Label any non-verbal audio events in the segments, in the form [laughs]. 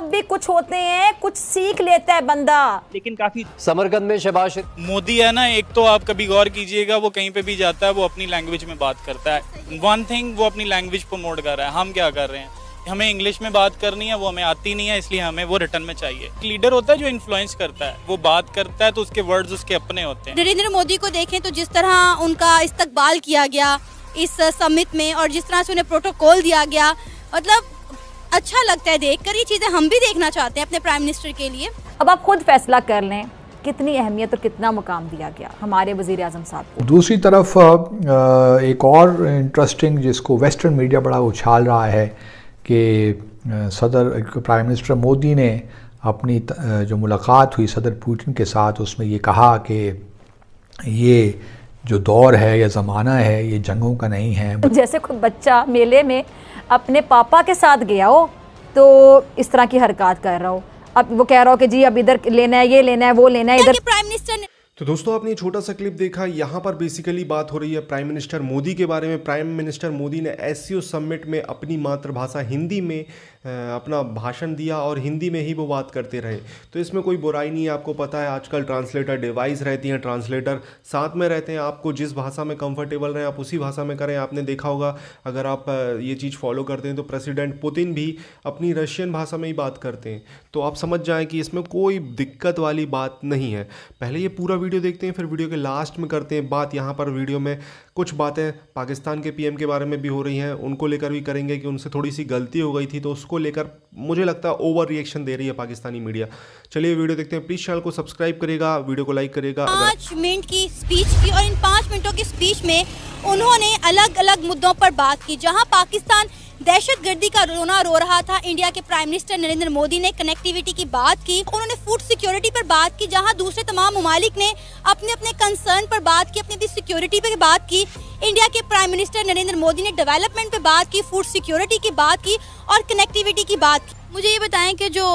बाद भी कुछ होते हैं कुछ सीख लेता है बंदा लेकिन काफी समरकंद में शबाश मोदी है ना एक तो आप कभी गौर कीजिएगा वो कहीं पे भी जाता है वो अपनी लैंग्वेज में बात करता है वन थिंग वो अपनी लैंग्वेज प्रमोट कर रहा है हम क्या कर रहे हैं हमें इंग्लिश में बात करनी है वो हमें आती नहीं है इसलिए हमें वो रिटर्न में चाहिए लीडर होता है जो इन्फ्लुएंस करता है वो बात करता है तो उसके वर्ड्स उसके अपने होते हैं नरेंद्र मोदी को देखें तो जिस तरह उनका इस्तकबाल किया गया इस समिट में और जिस तरह से उन्हें प्रोटोकॉल दिया गया मतलब अच्छा लगता है देख कर ये चीज़ें हम भी देखना चाहते हैं अपने प्राइम मिनिस्टर के लिए अब आप खुद फैसला कर लें कितनी अहमियत और कितना मुकाम दिया गया हमारे वजीर अजम साहब को दूसरी तरफ एक और इंटरेस्टिंग जिसको वेस्टर्न मीडिया बड़ा उछाल रहा है कि सदर प्राइम मिनिस्टर मोदी ने अपनी जो मुलाकात हुई सदर पुतिन के साथ उसमें ये कहा कि ये जो दौर है या ज़माना है ये जंगों का नहीं है तो जैसे कोई बच्चा मेले में अपने पापा के साथ गया हो तो इस तरह की हरकत कर रहा हो अब वो कह रहा हो कि जी अब इधर लेना है ये लेना है वो लेना है इधर प्राइम मिनिस्टर तो दोस्तों आपने छोटा सा क्लिप देखा यहाँ पर बेसिकली बात हो रही है प्राइम मिनिस्टर मोदी के बारे में प्राइम मिनिस्टर मोदी ने एस समिट में अपनी मातृभाषा हिंदी में अपना भाषण दिया और हिंदी में ही वो बात करते रहे तो इसमें कोई बुराई नहीं है आपको पता है आजकल ट्रांसलेटर डिवाइस रहती हैं ट्रांसलेटर साथ में रहते हैं आपको जिस भाषा में कंफर्टेबल रहें आप उसी भाषा में करें आपने देखा होगा अगर आप ये चीज़ फॉलो करते हैं तो प्रेसिडेंट पुतिन भी अपनी रशियन भाषा में ही बात करते हैं तो आप समझ जाएँ कि इसमें कोई दिक्कत वाली बात नहीं है पहले ये पूरा वीडियो देखते हैं फिर वीडियो के लास्ट में करते हैं बात यहाँ पर वीडियो में कुछ बातें पाकिस्तान के पी के बारे में भी हो रही हैं उनको लेकर भी करेंगे कि उनसे थोड़ी सी गलती हो गई थी तो उस को लेकर मुझे लगता है ओवर रिएक्शन दे रही है पाकिस्तानी मीडिया चलिए वीडियो देखते हैं प्लीज चैनल को सब्सक्राइब करेगा वीडियो को लाइक करेगा पाँच मिनट की स्पीच की और इन पाँच मिनटों की स्पीच में उन्होंने अलग अलग मुद्दों पर बात की जहाँ पाकिस्तान दहशत गर्दी का रोना रो रहा था इंडिया के प्राइम मिनिस्टर नरेंद्र मोदी ने कनेक्टिविटी की बात की उन्होंने फूड सिक्योरिटी पर बात की जहां दूसरे तमाम ममालिक ने अपने अपने कंसर्न पर बात की अपनी अपनी सिक्योरिटी पर बात की इंडिया के प्राइम मिनिस्टर नरेंद्र मोदी ने डेवलपमेंट पे बात की फूड सिक्योरिटी की बात की और कनेक्टिविटी की बात की मुझे ये बताएं कि जो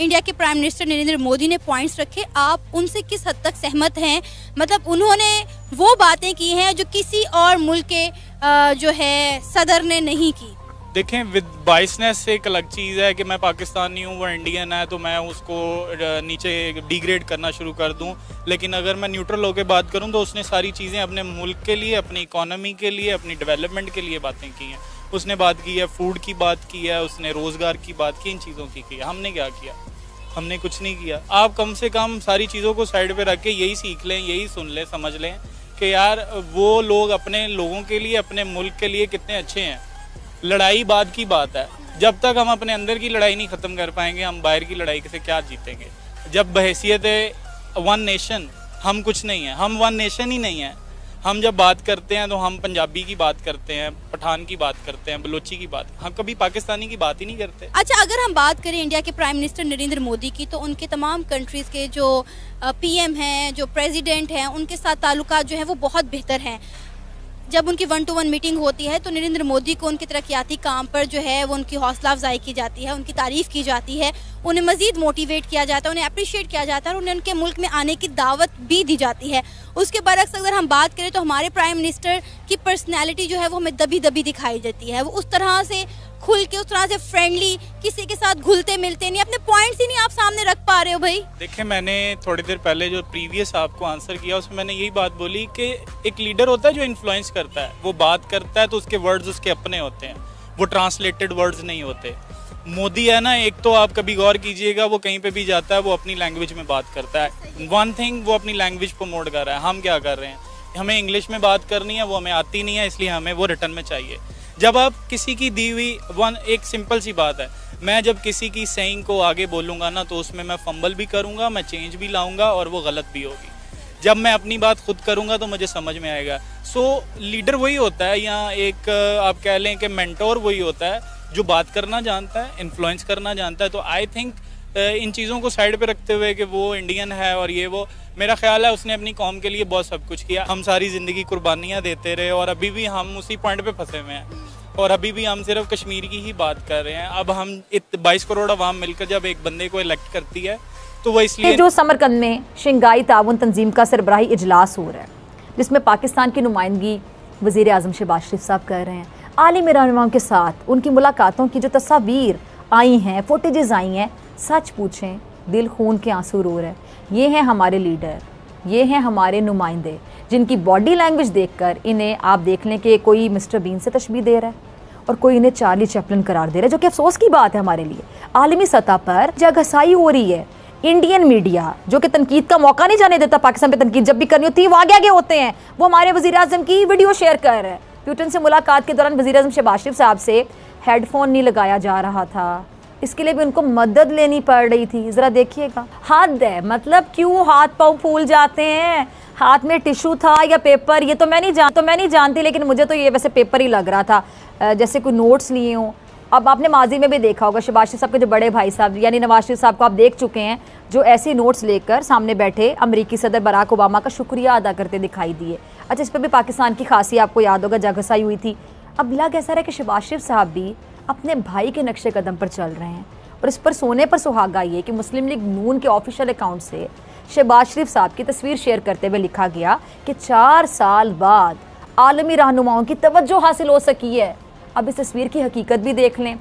इंडिया के प्राइम मिनिस्टर नरेंद्र मोदी ने पॉइंट्स रखे आप उनसे किस हद तक सहमत हैं मतलब उन्होंने वो बातें की हैं जो किसी और मुल्क के जो है सदर ने नहीं की देखें विद बाइसनेस एक अलग चीज़ है कि मैं पाकिस्तानी हूँ वो इंडियन है तो मैं उसको नीचे डिग्रेड करना शुरू कर दूँ लेकिन अगर मैं न्यूट्रल होकर बात करूँ तो उसने सारी चीज़ें अपने मुल्क के लिए अपनी इकोनॉमी के लिए अपनी डेवलपमेंट के लिए बातें की हैं उसने बात की है फूड की बात की है उसने रोज़गार की बात की इन चीज़ों की की हमने क्या किया हमने कुछ नहीं किया आप कम से कम सारी चीज़ों को साइड पर रख के यही सीख लें यही सुन लें समझ लें कि यार वो लोग अपने लोगों के लिए अपने मुल्क के लिए कितने अच्छे हैं लड़ाई बाद की बात है जब तक हम अपने अंदर की लड़ाई नहीं ख़त्म कर पाएंगे हम बाहर की लड़ाई से क्या जीतेंगे जब बहसीत वन नेशन हम कुछ नहीं है हम वन नेशन ही नहीं है हम जब बात करते हैं तो हम पंजाबी की बात करते हैं पठान की बात करते हैं बलोची की बात हम कभी पाकिस्तानी की बात ही नहीं करते अच्छा अगर हम बात करें इंडिया के प्राइम मिनिस्टर नरेंद्र मोदी की तो उनके तमाम कंट्रीज़ के जो पीएम हैं जो प्रेसिडेंट हैं उनके साथ ताल्लुक जो है वो बहुत बेहतर हैं जब उनकी वन टू वन मीटिंग होती है तो नरेंद्र मोदी को उनके तरक्याती काम पर जो है वो उनकी हौसला अफजाई की जाती है उनकी तारीफ़ की जाती है उन्हें मज़ीद मोटिवेट किया जाता है उन्हें अप्रिशिएट किया जाता है और उन्हें उनके मुल्क में आने की दावत भी दी जाती है उसके बरक्स अगर हम बात करें तो हमारे प्राइम मिनिस्टर की पर्सनैलिटी जो है वो हमें दबी दबी दिखाई देती है वो उस तरह से खुल के उस तरह से फ्रेंडली किसी के साथ घुलते मिलते नहीं अपने पॉइंट्स ही नहीं आप सामने रख पा रहे हो भाई देखिए मैंने थोड़ी देर पहले जो प्रीवियस आपको आंसर किया उसमें मैंने यही बात बोली कि एक लीडर होता है जो इन्फ्लुएंस करता है वो बात करता है तो उसके वर्ड्स उसके अपने होते हैं वो ट्रांसलेटेड वर्ड्स नहीं होते मोदी है ना एक तो आप कभी गौर कीजिएगा वो कहीं पे भी जाता है वो अपनी लैंग्वेज में बात करता है वन थिंग वो अपनी लैंग्वेज प्रमोट कर रहा है हम क्या कर रहे हैं हमें इंग्लिश में बात करनी है वो हमें आती नहीं है इसलिए हमें वो रिटर्न में चाहिए जब आप किसी की दी हुई वन एक सिंपल सी बात है मैं जब किसी की सेइंग को आगे बोलूँगा ना तो उसमें मैं फंबल भी करूँगा मैं चेंज भी लाऊँगा और वो गलत भी होगी जब मैं अपनी बात खुद करूँगा तो मुझे समझ में आएगा सो so, लीडर वही होता है या एक आप कह लें कि मैंटोर वही होता है जो बात करना जानता है इन्फ्लुएंस करना जानता है तो आई थिंक इन चीज़ों को साइड पे रखते हुए कि वो इंडियन है और ये वो मेरा ख्याल है उसने अपनी कॉम के लिए बहुत सब कुछ किया हम सारी ज़िंदगी कुर्बानियाँ देते रहे और अभी भी हम उसी पॉइंट पे फंसे हुए हैं और अभी भी हम सिर्फ कश्मीर की ही बात कर रहे हैं अब हम बाईस करोड़ अवाम मिलकर जब एक बंदे को इलेक्ट करती है तो वह इसलिए जो समरकंद में शंघाई ताउन तंजीम का सरबराही इजलास हो रहा है जिसमें पाकिस्तान की नुमाइंदगी वज़ी अजम शहबाज शरीफ साहब कर रहे हैं आलिम रहनुमाओं के साथ उनकी मुलाकातों की जो तस्वीर आई हैं फोटेज आई हैं सच पूछें दिल खून के आंसू रो रहा है ये हैं हमारे लीडर ये हैं हमारे नुमाइंदे जिनकी बॉडी लैंग्वेज देखकर इन्हें आप देख लें कि कोई मिस्टर बीन से तशबी दे रहा है और कोई इन्हें चार्ली चैपलिन करार दे रहा है जो कि अफसोस की बात है हमारे लिए आलमी सतह पर जग हसाई हो रही है इंडियन मीडिया जो कि तनकीद का मौका नहीं जाने देता पाकिस्तान पर तनकीद जब भी करनी होती है वो आगे आगे होते हैं वो हमारे वजी अजम की वीडियो शेयर कर रहे हैं प्यूटन से मुलाकात के दौरान वजी अजम शबाशिफ साहब से हेडफोन नहीं लगाया जा रहा था इसके लिए भी उनको मदद लेनी पड़ रही थी ज़रा देखिएगा हाथ दे मतलब क्यों हाथ पाँव फूल जाते हैं हाथ में टिश्यू था या पेपर ये तो मैं नहीं जान तो मैं नहीं जानती लेकिन मुझे तो ये वैसे पेपर ही लग रहा था जैसे कोई नोट्स लिए हों अब आपने माजी में भी देखा होगा शबाज साहब के जो बड़े भाई साहब यानी नवाज शरीफ साहब को आप देख चुके हैं जो ऐसी नोट्स लेकर सामने बैठे अमरीकी सदर बराक ओबामा का शुक्रिया अदा करते दिखाई दिए अच्छा इस पर भी पाकिस्तान की खासी आपको याद होगा जगसाई हुई थी अब लग ऐसा रहा कि शबाज साहब भी अपने भाई के नक्शे कदम पर चल रहे हैं और इस पर सोने पर सुहागा ये कि मुस्लिम लीग नून के ऑफिशियल अकाउंट से शहबाज शरीफ साहब की तस्वीर शेयर करते हुए लिखा गया कि चार साल बाद आलमी रहनुमाओं की तवज्जो हासिल हो सकी है अब इस तस्वीर की हकीकत भी देख लें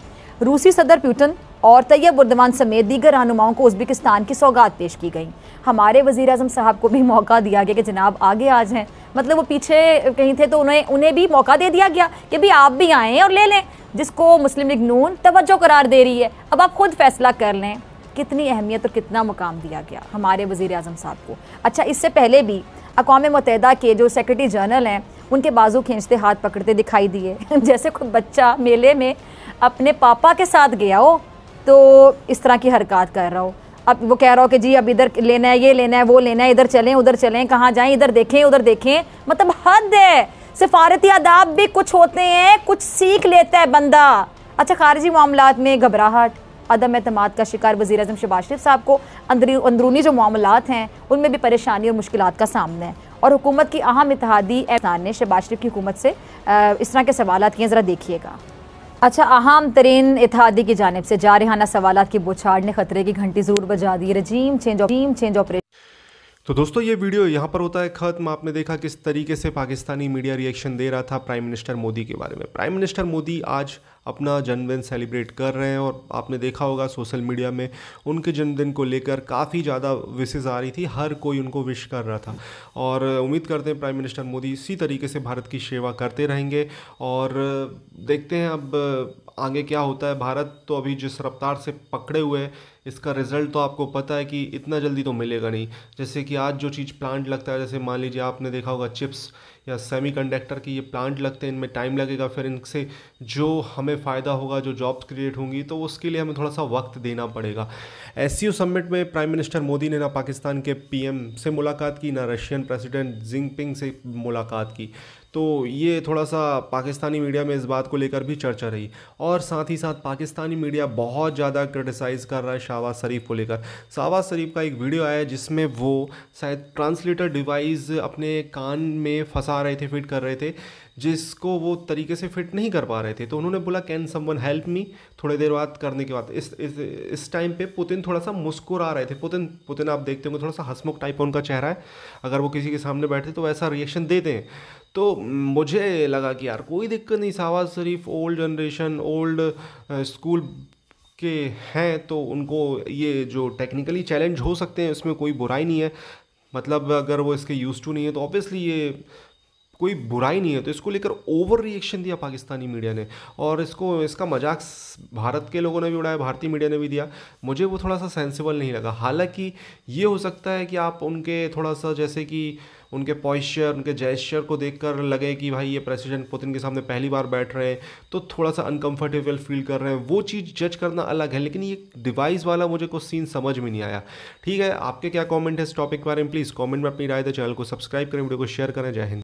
रूसी सदर प्यूटन और तैयब उर्दवान समेत दीगर रहनुमाओं को उज्बेकिस्तान की सौगात पेश की गई हमारे वज़ी अजम साहब को भी मौका दिया गया कि जनाब आगे आ जाएँ मतलब वो पीछे कहीं थे तो उन्हें उन्हें भी मौका दे दिया गया कि भाई आप भी आएँ और ले लें जिसको मुस्लिम लीग नून तवज्जो करार दे रही है अब आप खुद फैसला कर लें कितनी अहमियत और कितना मुकाम दिया गया हमारे वज़ी अजम साहब को अच्छा इससे पहले भी अकवा मतहदा के जो सेक्रेटरी जनरल हैं उनके बाजू खींचते हाथ पकड़ते दिखाई दिए [laughs] जैसे कोई बच्चा मेले में अपने पापा के साथ गया हो तो इस तरह की हरकत कर रहा हो अब वो कह रहा हो कि जी अब इधर लेना है ये लेना है वो लेना है इधर चलें उधर चलें कहाँ जाएं इधर देखें उधर देखें मतलब हद है सिफारती आदाब भी कुछ होते हैं कुछ सीख लेता है बंदा अच्छा खारजी मामला में घबराहट अदम एतम का शिकार वजी अजम शबाज शरीफ साहब को अंदरूनी जो मामला हैं उनमें भी परेशानी और मुश्किल का सामना है और हुकूमत की अहम इतिहादी एहसान ने शबाज शरीफ की हुकूमत से इस तरह के सवाल किए ज़रा देखिएगा अच्छा अहम तरीन इतिहादी की जानब से जारहाना सवाल की बुछाड़ ने खतरे की घंटी जरूर बजा दी regime change team change operation तो दोस्तों ये वीडियो यहाँ पर होता है ख़त्म आपने देखा किस तरीके से पाकिस्तानी मीडिया रिएक्शन दे रहा था प्राइम मिनिस्टर मोदी के बारे में प्राइम मिनिस्टर मोदी आज अपना जन्मदिन सेलिब्रेट कर रहे हैं और आपने देखा होगा सोशल मीडिया में उनके जन्मदिन को लेकर काफ़ी ज़्यादा विशेज आ रही थी हर कोई उनको विश कर रहा था और उम्मीद करते हैं प्राइम मिनिस्टर मोदी इसी तरीके से भारत की सेवा करते रहेंगे और देखते हैं अब आगे क्या होता है भारत तो अभी जिस रफ्तार से पकड़े हुए इसका रिजल्ट तो आपको पता है कि इतना जल्दी तो मिलेगा नहीं जैसे कि आज जो चीज़ प्लांट लगता है जैसे मान लीजिए आपने देखा होगा चिप्स या सेमीकंडक्टर के ये प्लांट लगते हैं इनमें टाइम लगेगा फिर इनसे जो हमें फ़ायदा होगा जो जॉब्स क्रिएट होंगी तो उसके लिए हमें थोड़ा सा वक्त देना पड़ेगा एस सी समिट में प्राइम मिनिस्टर मोदी ने ना पाकिस्तान के पी से मुलाकात की ना रशियन प्रेसिडेंट जिंगपिंग से मुलाकात की तो ये थोड़ा सा पाकिस्तानी मीडिया में इस बात को लेकर भी चर्चा रही और साथ ही साथ पाकिस्तानी मीडिया बहुत ज़्यादा क्रिटिसाइज़ कर रहा है शाहबाज शरीफ को लेकर शाहबाज शरीफ का एक वीडियो आया जिसमें वो शायद ट्रांसलेटर डिवाइस अपने कान में फंसा रहे थे फिट कर रहे थे जिसको वो तरीके से फिट नहीं कर पा रहे थे तो उन्होंने बोला कैन समवन हेल्प मी थोड़ी देर बाद करने के बाद इस इस टाइम पे पुतिन थोड़ा सा मुस्कुरा रहे थे पुतिन पुतिन आप देखते होंगे थोड़ा सा हसमुख टाइप उनका चेहरा है अगर वो किसी के सामने बैठे तो वैसा रिएक्शन देते हैं तो मुझे लगा कि यार कोई दिक्कत नहीं Shahbaz Sharif old generation old school के हैं तो उनको ये जो टेक्निकली चैलेंज हो सकते हैं उसमें कोई बुराई नहीं है मतलब अगर वो इसके यूज़ टू नहीं है तो ऑब्वियसली ये कोई बुराई नहीं है तो इसको लेकर ओवर रिएक्शन दिया पाकिस्तानी मीडिया ने और इसको इसका मजाक भारत के लोगों ने भी उड़ाया भारतीय मीडिया ने भी दिया मुझे वो थोड़ा सा सेंसिबल नहीं लगा हालांकि ये हो सकता है कि आप उनके थोड़ा सा जैसे कि उनके पॉइस्चर उनके जेस्चर को देख लगे कि भाई ये प्रेसिडेंट पुतिन के सामने पहली बार बैठ रहे हैं तो थोड़ा सा अनकम्फर्टेबल फील कर रहे हैं वो चीज़ जज करना अलग है लेकिन ये डिवाइस वाला मुझे कुछ सीन समझ में नहीं आया ठीक है आपके क्या कॉमेंट है इस टॉपिक के बारे में प्लीज़ कॉमेंट में अपनी राय दें चैनल को सब्सक्राइब करें वीडियो को शेयर करें जय हिंद